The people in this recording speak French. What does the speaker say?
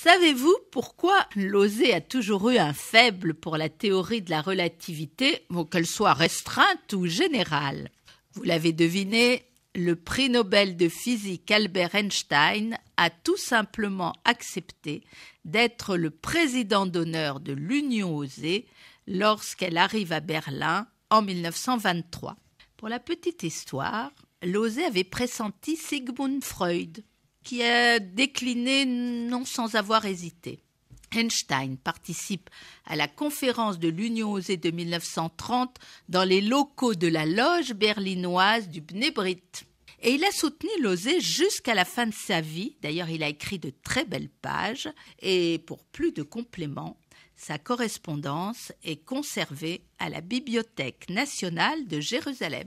Savez-vous pourquoi Lozé a toujours eu un faible pour la théorie de la relativité, qu'elle soit restreinte ou générale Vous l'avez deviné, le prix Nobel de physique Albert Einstein a tout simplement accepté d'être le président d'honneur de l'Union osée lorsqu'elle arrive à Berlin en 1923. Pour la petite histoire, Lozé e avait pressenti Sigmund Freud, qui a décliné non sans avoir hésité. Einstein participe à la conférence de l'Union osée de 1930 dans les locaux de la loge berlinoise du Bnebrit. Et il a soutenu l'osée jusqu'à la fin de sa vie. D'ailleurs, il a écrit de très belles pages. Et pour plus de compléments, sa correspondance est conservée à la Bibliothèque nationale de Jérusalem.